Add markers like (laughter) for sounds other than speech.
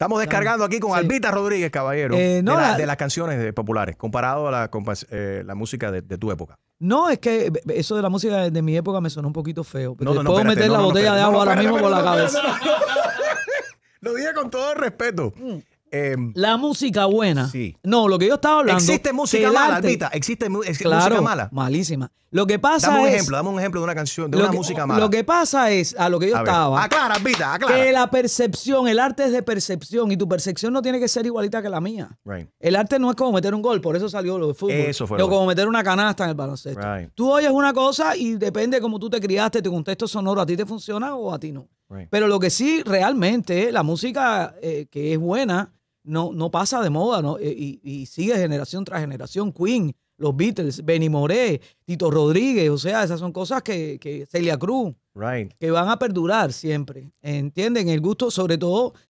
Estamos descargando aquí con Albita Rodríguez, caballero. Eh, de, las canciones populares, comparado a la, eh, música de, tu época. No, es que eso de la música de, mi época me sonó un poquito feo. no, puedo meter la botella de agua ahora mismo por la cabeza. (laughs) Lo dije con todo respeto. Mm. Em, la música buena. Sí. No, lo que yo estaba hablando. Existe música mala, Existe, música mala. Malísima. Lo que pasa dame un ejemplo, dame un ejemplo de una canción, de una música mala. Lo que pasa es, a lo que yo estaba. Aclara, Albita, aclara. Que la percepción, el arte es de percepción y tu percepción no tiene que ser igualita que la mía. El arte no es como meter un gol, por eso salió lo de fútbol. Eso fue. como meter una canasta en el baloncesto. Tú oyes una cosa y depende cómo tú te criaste, tu contexto sonoro, a ti te funciona o a ti no. Pero lo que sí realmente, la música eh, que es buena no, no pasa de moda, ¿no? Eh, y, sigue generación tras generación. Queen, los Beatles, Benny Moré, Tito Rodríguez, o sea, esas son cosas que, que Celia Cruz, right. que van a perdurar siempre, ¿entienden? El gusto, sobre todo,